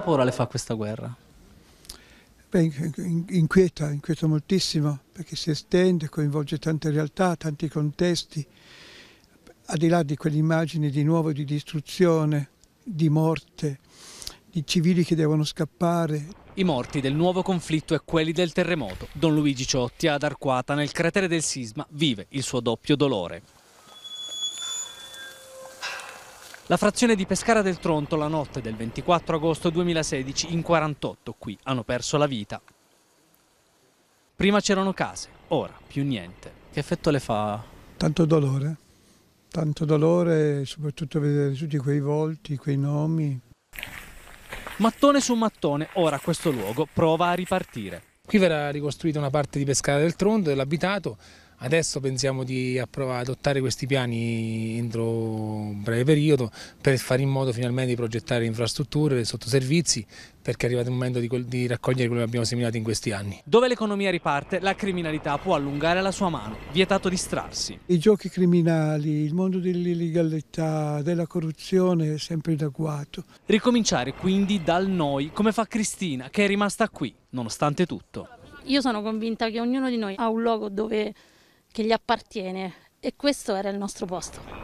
paura le fa questa guerra? Beh, inquieta, inquieta moltissimo perché si estende, coinvolge tante realtà, tanti contesti, al di là di quell'immagine di nuovo di distruzione, di morte, di civili che devono scappare. I morti del nuovo conflitto e quelli del terremoto. Don Luigi Ciotti ad Arquata nel cratere del sisma vive il suo doppio dolore. La frazione di Pescara del Tronto la notte del 24 agosto 2016 in 48 qui hanno perso la vita. Prima c'erano case, ora più niente. Che effetto le fa? Tanto dolore, tanto dolore soprattutto vedere tutti quei volti, quei nomi. Mattone su mattone, ora questo luogo prova a ripartire. Qui verrà ricostruita una parte di Pescara del Tronto, dell'abitato, Adesso pensiamo di adottare questi piani entro un breve periodo per fare in modo finalmente di progettare infrastrutture, sottoservizi, perché è arrivato il momento di, di raccogliere quello che abbiamo seminato in questi anni. Dove l'economia riparte, la criminalità può allungare la sua mano, vietato distrarsi. I giochi criminali, il mondo dell'illegalità, della corruzione è sempre in agguato. Ricominciare quindi dal noi, come fa Cristina, che è rimasta qui, nonostante tutto. Io sono convinta che ognuno di noi ha un luogo dove che gli appartiene e questo era il nostro posto.